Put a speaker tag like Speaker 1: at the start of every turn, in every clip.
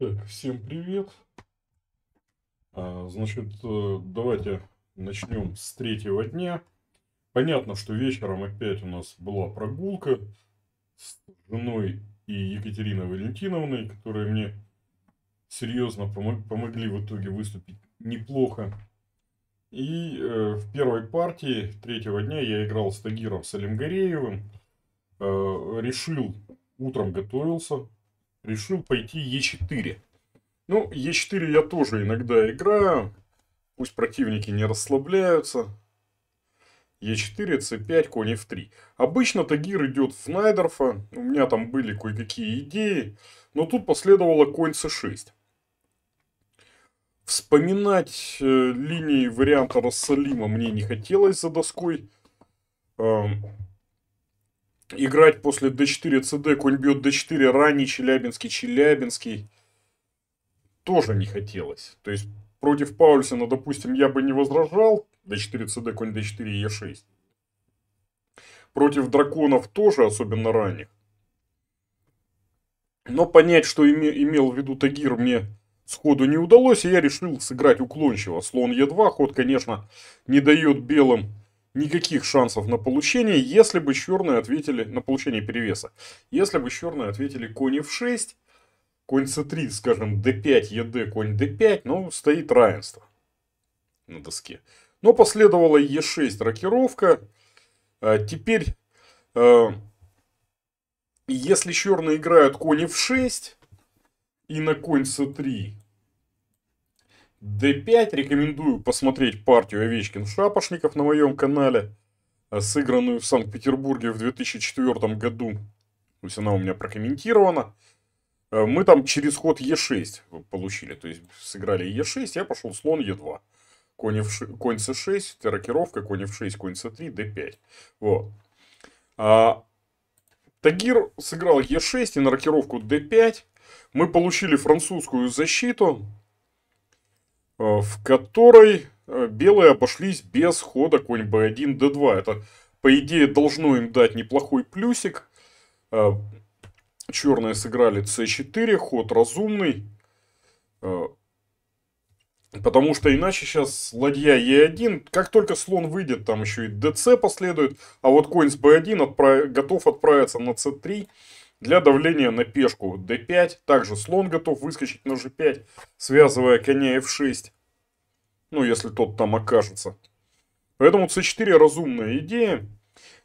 Speaker 1: Так, всем привет. А, значит, э, давайте начнем с третьего дня. Понятно, что вечером опять у нас была прогулка с женой и Екатериной Валентиновной, которые мне серьезно помогли в итоге выступить неплохо. И э, в первой партии третьего дня я играл с Тагиром Салимгареевым. Э, решил, утром готовился, решил пойти Е4. Ну, Е4 я тоже иногда играю. Пусть противники не расслабляются. Е4, С5, конь F3. Обычно Тагир идет в Найдерфа. У меня там были кое-какие идеи. Но тут последовало конь С6. Вспоминать э, линии варианта Рассалима мне не хотелось за доской. Эм, играть после d4 cd, конь бьет d4, ранний Челябинский, Челябинский. Тоже не хотелось. То есть против Паульсена, допустим, я бы не возражал. d4 cd, конь d4, e6. Против драконов тоже, особенно ранних. Но понять, что име, имел в виду Тагир, мне сходу не удалось, и я решил сыграть уклончиво. Слон Е2, ход, конечно, не дает белым никаких шансов на получение, если бы черные ответили на получение перевеса. Если бы черные ответили конь f6, конь c3, скажем, d5, ед, конь d5, ну, стоит равенство на доске. Но последовала e6 рокировка. А, теперь, а, если черные играют конь f6 и на конь c3, D5. Рекомендую посмотреть партию Овечкин-Шапошников на моем канале, э, сыгранную в Санкт-Петербурге в 2004 году. То есть она у меня прокомментирована. Э, мы там через ход Е6 получили. То есть сыграли Е6, я пошел слон Е2. Конь, F6, конь С6, рокировка, конь F6, конь С3, D5. Вот. А, Тагир сыграл Е6 и на рокировку D5. Мы получили французскую защиту. Э, в которой э, белые обошлись без хода конь b1, d2. Это, по идее, должно им дать неплохой плюсик. Э, черные сыграли c4, ход разумный. Потому что иначе сейчас ладья e1, как только слон выйдет, там еще и dc последует, а вот конь с b1 отправ... готов отправиться на c3. Для давления на пешку d5, также слон готов выскочить на g5, связывая коня f6. Ну, если тот там окажется. Поэтому c4 разумная идея.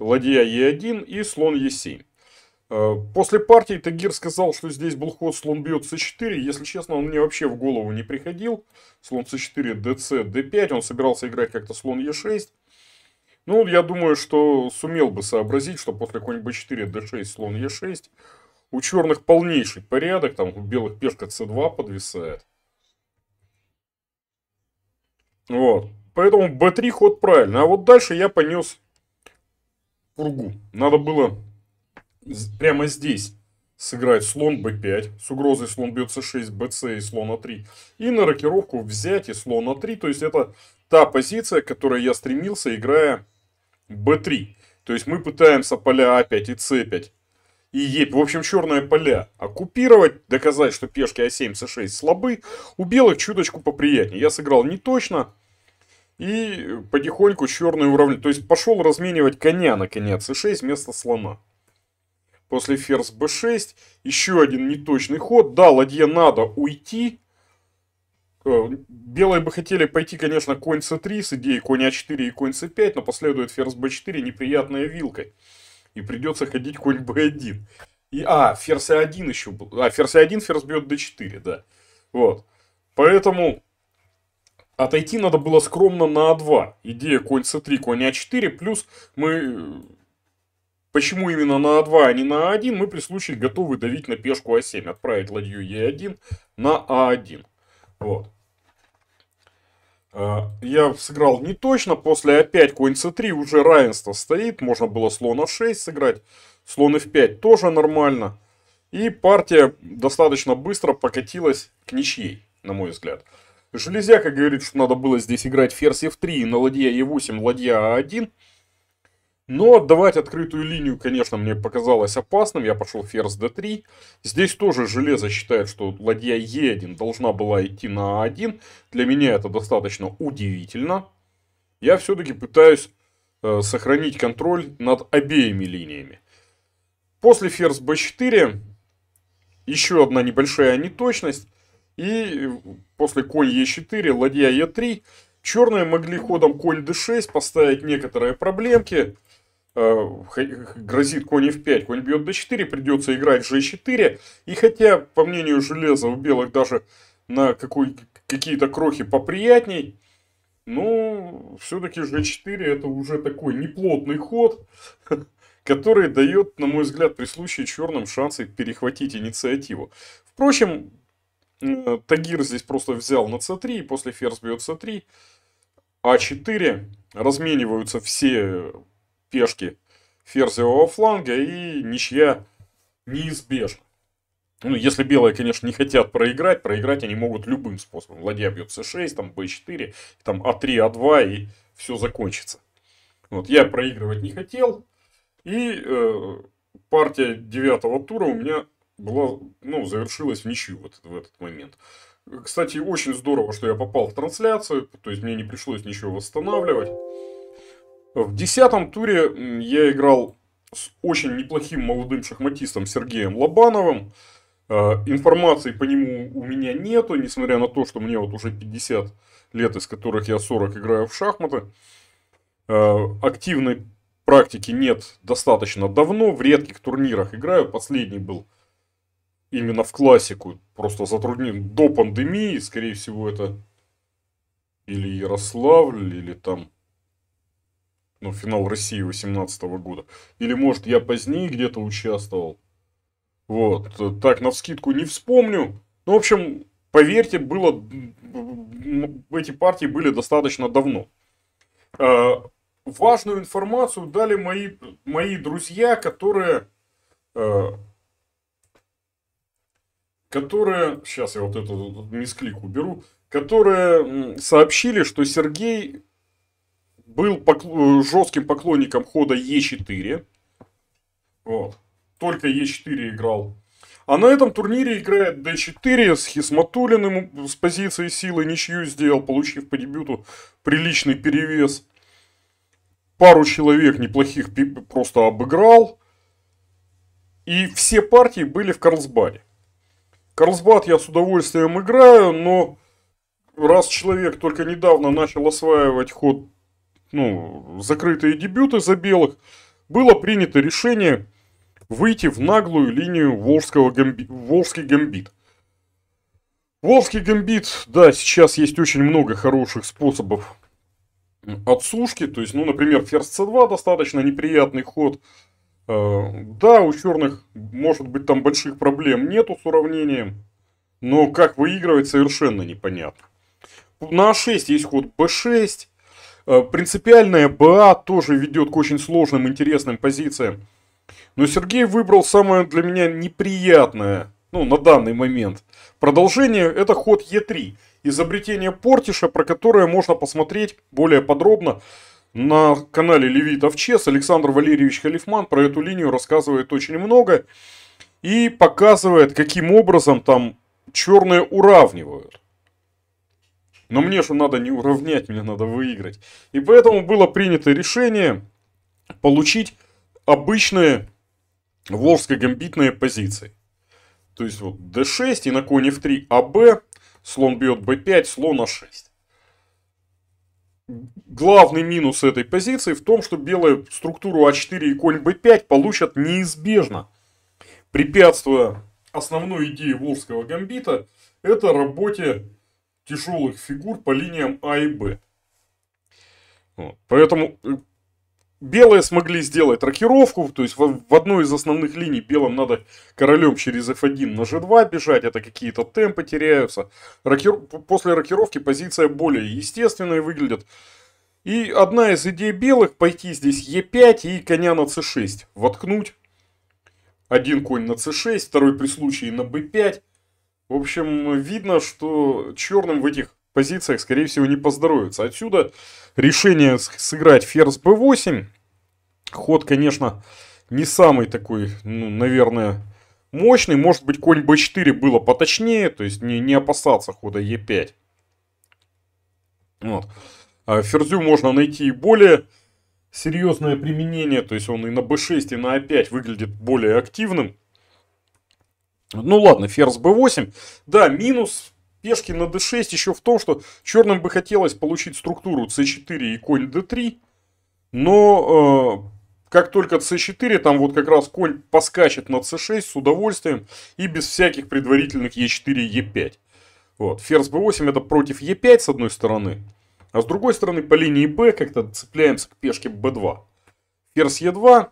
Speaker 1: Ладья e1 и слон e7. Э, после партии Тагир сказал, что здесь был ход слон бьет c4. Если честно, он мне вообще в голову не приходил. Слон c4, dc, d5. Он собирался играть как-то слон e6. Ну, я думаю, что сумел бы сообразить, что после конь b4, d6, слон e6, у черных полнейший порядок, там у белых пешка c2 подвисает. Вот. Поэтому b3 ход правильный, А вот дальше я понес пургу. Надо было прямо здесь сыграть слон b5 с угрозой слон бьется c6, bc и слон a3. И на рокировку взять и слон a3. То есть это та позиция, к которой я стремился, играя B3. То есть мы пытаемся поля a а 5 и c 5 и Е. В общем, черные поля оккупировать, доказать, что пешки a 7 c 6 слабы. У белых чуточку поприятнее. Я сыграл не точно. И потихоньку черные уравняли. То есть пошел разменивать коня на коня c6 вместо слона. После ферзь b6. Еще один неточный ход. Да, ладье надо уйти. Э, белые бы хотели пойти, конечно, конь c3 с идеей конь а4 и конь c5, но последует ферзь b4 неприятная вилкой. И придется ходить конь b1. И, а, ферзь а1 еще был. А, ферзь а1, ферзь бьет d4, да. Вот. Поэтому отойти надо было скромно на а2. Идея конь c3, конь а4. Плюс мы... Э, почему именно на а2, а не на а1, мы при случае готовы давить на пешку а7. Отправить ладью e 1 на а1. Вот я сыграл не точно, после опять конь c3 уже равенство стоит, можно было слон а6 сыграть, слон f5 тоже нормально. И партия достаточно быстро покатилась к ничьей, на мой взгляд. Железяка говорит, что надо было здесь играть ферзь f3 на ладья e8, ладья a1. А но отдавать открытую линию, конечно, мне показалось опасным. Я пошел ферзь d3. Здесь тоже железо считает, что ладья e1 должна была идти на a1. А Для меня это достаточно удивительно. Я все-таки пытаюсь э, сохранить контроль над обеими линиями. После ферзь b4 еще одна небольшая неточность. И э, после конь e4, ладья e3. Черные могли ходом конь d6 поставить некоторые проблемки. Э, грозит конь f5, конь бьет d4, придется играть g4. И хотя, по мнению железа, у белых даже на какой какие-то крохи поприятней, ну все-таки g4 это уже такой неплотный ход, который дает, на мой взгляд, при случае черным шансы перехватить инициативу. Впрочем, э, Тагир здесь просто взял на c3, и после ферзь бьет c3. А4 размениваются все пешки ферзевого фланга и ничья неизбежна. Ну, если белые, конечно, не хотят проиграть, проиграть они могут любым способом. Ладья бьет c6, там b4, там a 3 a 2 и все закончится. Вот, я проигрывать не хотел. И э, партия девятого тура у меня была, ну, завершилась в ничью вот в этот момент. Кстати, очень здорово, что я попал в трансляцию, то есть мне не пришлось ничего восстанавливать. В десятом туре я играл с очень неплохим молодым шахматистом Сергеем Лобановым. Э, информации по нему у меня нету, несмотря на то, что мне вот уже 50 лет, из которых я 40 играю в шахматы. Э, активной практики нет достаточно давно, в редких турнирах играю. Последний был именно в классику просто затруднен до пандемии, скорее всего, это или Ярославль, или там ну, финал России 18 года. Или, может, я позднее где-то участвовал. Вот, так, на вскидку не вспомню. Ну, в общем, поверьте, было... Эти партии были достаточно давно. А, важную информацию дали мои, мои друзья, которые а, которые, сейчас я вот этот мисклик уберу, которые сообщили, что Сергей был поклон, э, жестким поклонником хода Е4. Вот. Только Е4 играл. А на этом турнире играет D4 с Хисматулиным с позиции силы ничью сделал, получив по дебюту приличный перевес. Пару человек неплохих просто обыграл. И все партии были в Карлсбаде. Карлсбад я с удовольствием играю, но раз человек только недавно начал осваивать ход, ну, закрытые дебюты за белых, было принято решение выйти в наглую линию Волжского гамби... Волжский гамбит. Волжский гамбит, да, сейчас есть очень много хороших способов отсушки. То есть, ну, например, ферзь c2 достаточно неприятный ход. Э, да, у черных, может быть, там больших проблем нету с уравнением, но как выигрывать совершенно непонятно. На А6 есть ход b 6 э, Принципиальная БА тоже ведет к очень сложным, интересным позициям. Но Сергей выбрал самое для меня неприятное, ну, на данный момент. Продолжение – это ход Е3. Изобретение Портиша, про которое можно посмотреть более подробно на канале Левитов ЧЕС Александр Валерьевич Халифман про эту линию рассказывает очень много и показывает, каким образом там черные уравнивают. Но мне же надо не уравнять, мне надо выиграть. И поэтому было принято решение получить обычные волжско-гамбитные позиции. То есть вот d6 и на коне f3 АБ, слон бьет b5, слон а6 главный минус этой позиции в том, что белые структуру А4 и конь b5 получат неизбежно, препятствуя основной идее волжского гамбита, это работе тяжелых фигур по линиям А и Б. Вот. Поэтому э, Белые смогли сделать рокировку, то есть в, в одной из основных линий белым надо королем через f1 на g2 бежать, это какие-то темпы теряются. Рокир... После рокировки позиция более естественная выглядит. И одна из идей белых пойти здесь e5 и коня на c6 воткнуть. Один конь на c6, второй при случае на b5. В общем, видно, что черным в этих позициях, скорее всего, не поздоровится. Отсюда решение сыграть ферзь b8. Ход, конечно, не самый такой, ну, наверное, мощный. Может быть, конь b4 было поточнее, то есть не, не опасаться хода e5. Вот. А ферзю можно найти и более серьезное применение, то есть он и на b6, и на a5 а выглядит более активным. Ну ладно, ферзь b8. Да, минус Пешки на d6 еще в том, что черным бы хотелось получить структуру c4 и конь d3, но э, как только c4, там вот как раз конь поскачет на c6 с удовольствием и без всяких предварительных e4 и e5. Вот. Ферзь b8 это против e5 с одной стороны, а с другой стороны по линии b как-то цепляемся к пешке b2. Ферзь e2,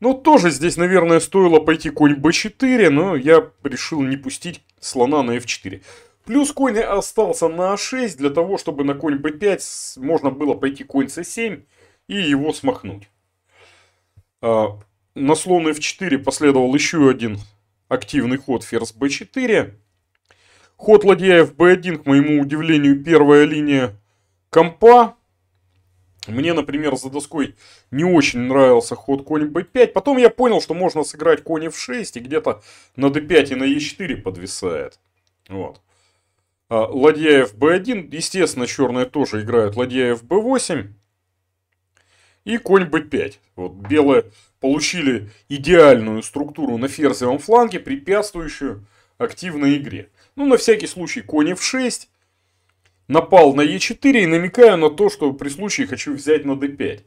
Speaker 1: ну, тоже здесь, наверное, стоило пойти конь b4, но я решил не пустить слона на f4. Плюс конь остался на a6, для того, чтобы на конь b5 можно было пойти конь c7 и его смахнуть. А, на слон f4 последовал еще один активный ход ферзь b4. Ход ладья fb1, к моему удивлению, первая линия компа. Мне, например, за доской не очень нравился ход конь b5. Потом я понял, что можно сыграть конь f6 и где-то на d5 и на e4 подвисает. Вот. А, ладья fb1. Естественно, черные тоже играют ладья fb8. И конь b5. Вот белые получили идеальную структуру на ферзевом фланге, препятствующую активной игре. Ну, на всякий случай конь f6 напал на Е4 и намекаю на то, что при случае хочу взять на d5.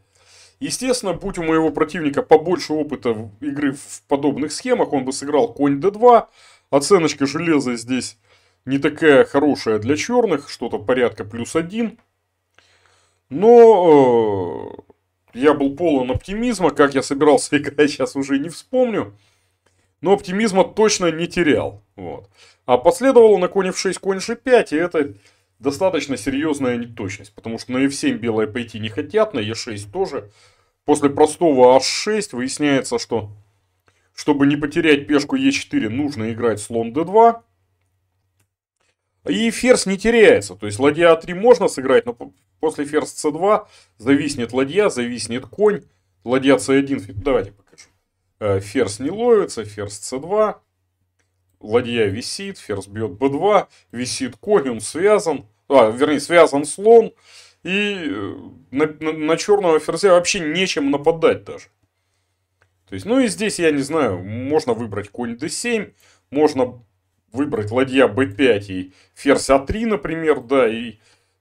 Speaker 1: Естественно, будь у моего противника побольше опыта игры в подобных схемах, он бы сыграл конь d2. Оценочка железа здесь не такая хорошая для черных, что-то порядка плюс один. Но э, я был полон оптимизма, как я собирался играть, сейчас уже не вспомню. Но оптимизма точно не терял. Вот. А последовало на коне f6, конь g5, и это достаточно серьезная неточность, потому что на F7 белые пойти не хотят, на E6 тоже. После простого H6 выясняется, что чтобы не потерять пешку Е4, нужно играть слон D2. И ферзь не теряется, то есть ладья А3 можно сыграть, но после ферзь c 2 зависнет ладья, зависнет конь, ладья С1, давайте покажу. Э, ферзь не ловится, ферзь С2, ладья висит, ферзь бьет b2, висит конь, он связан, а, вернее, связан слон, и э, на, на, на черного ферзя вообще нечем нападать даже. То есть, ну и здесь, я не знаю, можно выбрать конь d7, можно выбрать ладья b5 и ферзь a а 3 например, да, и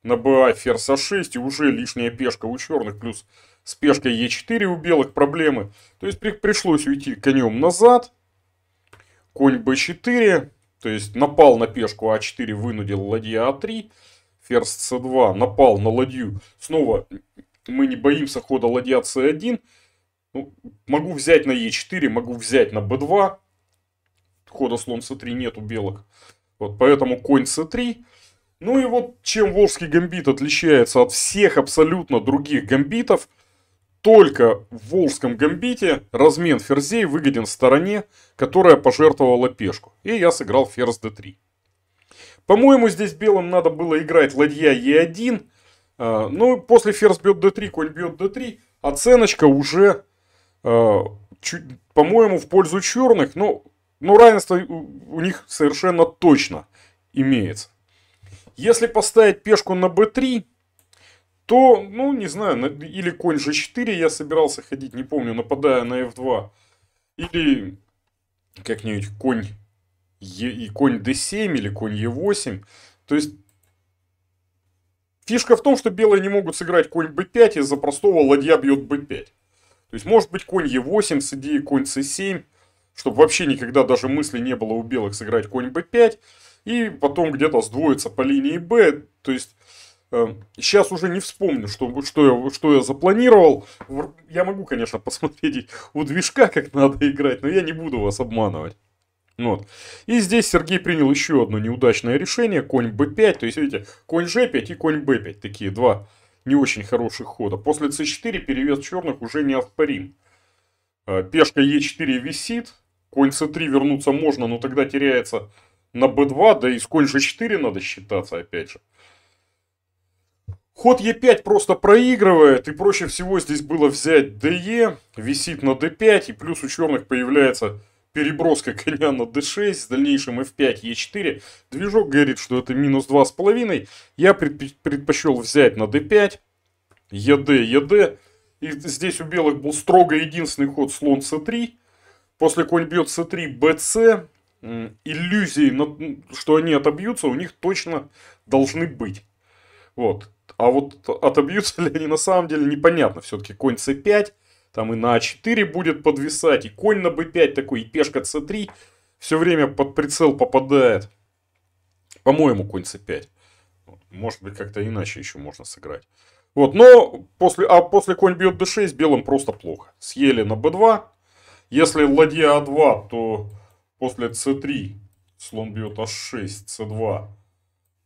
Speaker 1: на ba а ферзь a а 6 и уже лишняя пешка у черных, плюс с пешкой e4 у белых проблемы. То есть при, пришлось уйти конем назад, конь b4, то есть напал на пешку а4, вынудил ладья а3, ферзь c2, напал на ладью. Снова мы не боимся хода ладья c1. Ну, могу взять на e4, могу взять на b2. Хода слон c3 нет у белок. Вот поэтому конь c3. Ну и вот чем волжский гамбит отличается от всех абсолютно других гамбитов – только в Волжском гамбите размен ферзей выгоден стороне, которая пожертвовала пешку. И я сыграл ферзь d3. По-моему, здесь белым надо было играть ладья e1. А, ну, после ферзь бьет d3, конь бьет d3. Оценочка уже, а, по-моему, в пользу черных, но, но равенство у них совершенно точно имеется. Если поставить пешку на b3, то, ну, не знаю, на, или конь g4 я собирался ходить, не помню, нападая на f2, или как-нибудь конь e, и конь d7 или конь e8. То есть, фишка в том, что белые не могут сыграть конь b5 из-за простого ладья бьет b5. То есть, может быть, конь e8 с идеей конь c7, чтобы вообще никогда даже мысли не было у белых сыграть конь b5, и потом где-то сдвоится по линии b, то есть Сейчас эм, уже не вспомню, что, что, я, что я запланировал. Я могу, конечно, посмотреть у движка, как надо играть, но я не буду вас обманывать. Вот. И здесь Сергей принял еще одно неудачное решение. Конь b5, то есть, видите, конь g5 и конь b5. Такие два не очень хороших хода. После c4 перевес черных уже не неоспорим. Э, пешка e4 висит. Конь c3 вернуться можно, но тогда теряется на b2, да и с конь g4 надо считаться, опять же. Ход Е5 просто проигрывает, и проще всего здесь было взять ДЕ, висит на Д5, и плюс у черных появляется переброска коня на d6, с дальнейшим f5, е 4 Движок говорит, что это минус 2,5. Я предпочел взять на d5, ед, ед. И здесь у белых был строго единственный ход слон c3. После конь бьет c3, bc. Иллюзии, что они отобьются, у них точно должны быть. Вот. А вот отобьются ли они на самом деле, непонятно. Все-таки конь c5, там и на а4 будет подвисать, и конь на b5 такой, и пешка c3 все время под прицел попадает. По-моему, конь c5. Может быть, как-то иначе еще можно сыграть. Вот, но после, а после конь бьет d6 белым просто плохо. Съели на b2. Если ладья a2, а то после c3 слон бьет h6, c2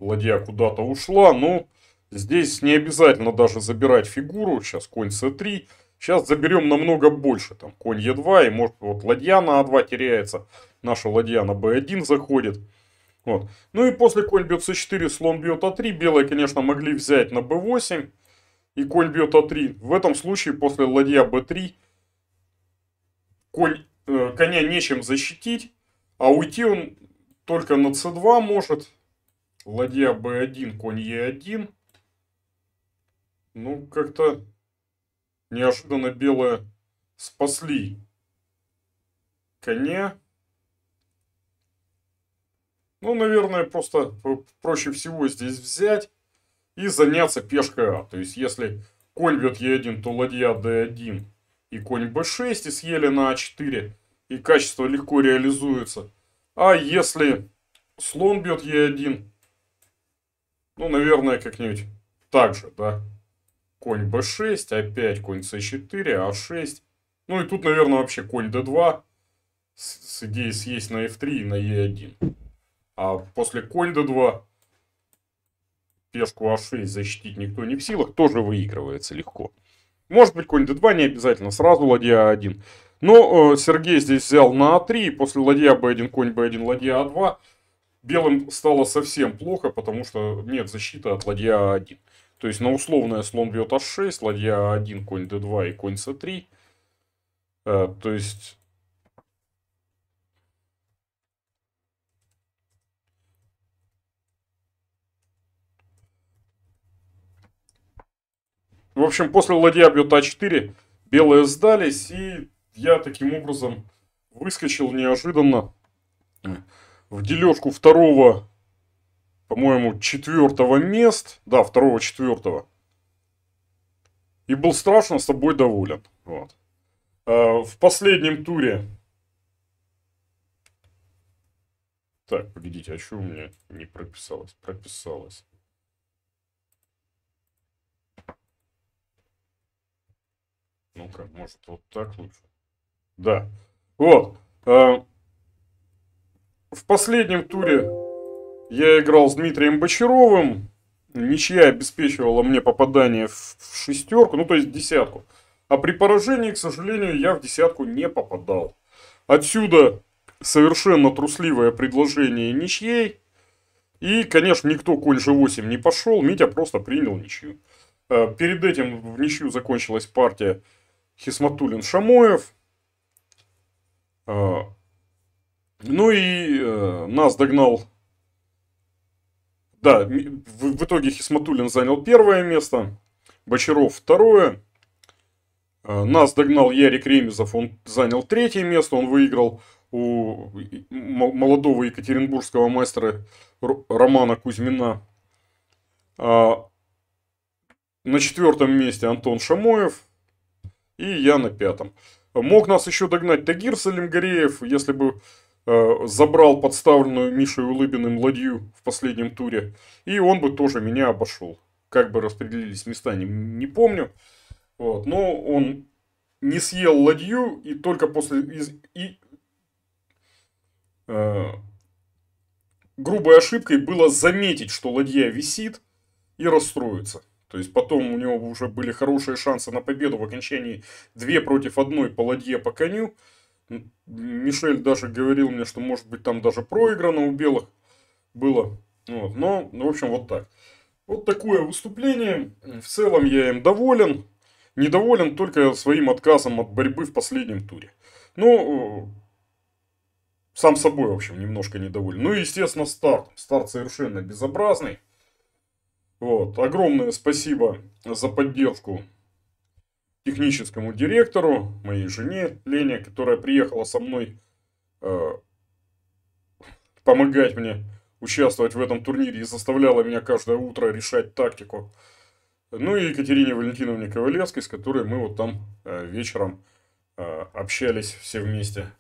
Speaker 1: ладья куда-то ушла. Ну, Здесь не обязательно даже забирать фигуру, сейчас конь c3, сейчас заберем намного больше, там конь e2, и может вот ладья на a2 а теряется, наша ладья на b1 заходит. Вот. Ну и после конь бьет c4, слон бьет а3, белые, конечно, могли взять на b8, и конь бьет а3. В этом случае после ладья b3 конь, э, коня нечем защитить, а уйти он только на c2 может. Ладья b1, конь e1. Ну, как-то неожиданно белые спасли коня. Ну, наверное, просто проще всего здесь взять и заняться пешкой А. То есть, если конь бьет Е1, то ладья d1 и конь b6 и съели на а4, и качество легко реализуется. А если слон бьет Е1, ну, наверное, как-нибудь так же, да конь b6, опять конь c4, a6. А ну и тут, наверное, вообще конь d2 с, с идеей съесть на f3 и на e1. А после конь d2 пешку а6 защитить никто не в силах, тоже выигрывается легко. Может быть, конь d2 не обязательно, сразу ладья a1. А Но э, Сергей здесь взял на а3, после ладья b1, конь b1, ладья а2. Белым стало совсем плохо, потому что нет защиты от ладья а1. То есть на условное слон бьет h6, ладья А1, конь d2 и конь c3. А, э, то есть... В общем, после ладья бьет А4, белые сдались, и я таким образом выскочил неожиданно в дележку второго по-моему, четвертого мест, да, второго четвертого. И был страшно с тобой доволен. Вот. А, в последнем туре... Так, погодите, а что у меня не прописалось? Прописалось. Ну-ка, может, вот так лучше? Да. Вот. А, в последнем туре я играл с Дмитрием Бочаровым. Ничья обеспечивала мне попадание в шестерку, ну то есть десятку. А при поражении, к сожалению, я в десятку не попадал. Отсюда совершенно трусливое предложение ничьей. И, конечно, никто конь же 8 не пошел, Митя просто принял ничью. Э, перед этим в ничью закончилась партия Хисматулин-Шамоев. Э, ну и э, нас догнал да, в, в итоге Хисматулин занял первое место, Бочаров второе. Э, нас догнал Ярик Ремезов, он занял третье место, он выиграл у молодого екатеринбургского мастера Романа Кузьмина. А, на четвертом месте Антон Шамоев и я на пятом. Мог нас еще догнать Тагир Салимгареев, если бы Э, забрал подставленную Мишей Улыбиным ладью в последнем туре, и он бы тоже меня обошел. Как бы распределились места, не, не помню. Вот, но он не съел ладью, и только после... Из, и, э, грубой ошибкой было заметить, что ладья висит, и расстроиться. То есть потом у него уже были хорошие шансы на победу в окончании 2 против 1 по ладье по коню. Мишель даже говорил мне, что может быть там даже проиграно у белых было. Вот. Но, в общем, вот так. Вот такое выступление. В целом я им доволен. Недоволен только своим отказом от борьбы в последнем туре. Ну, э, сам собой, в общем, немножко недоволен. Ну и, естественно, старт. Старт совершенно безобразный. Вот. Огромное спасибо за поддержку техническому директору, моей жене Лене, которая приехала со мной э, помогать мне участвовать в этом турнире и заставляла меня каждое утро решать тактику. Ну и Екатерине Валентиновне Ковалевской, с которой мы вот там э, вечером э, общались все вместе.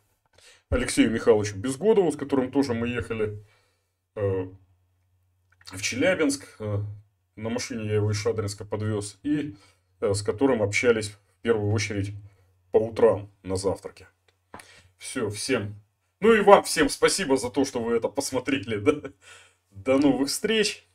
Speaker 1: Алексею Михайловичу Безгодову, с которым тоже мы ехали э, в Челябинск. Э, на машине я его из Шадринска подвез. И Э, с которым общались в первую очередь по утрам на завтраке. Все, всем. Ну и вам всем спасибо за то, что вы это посмотрели. Да? До новых встреч!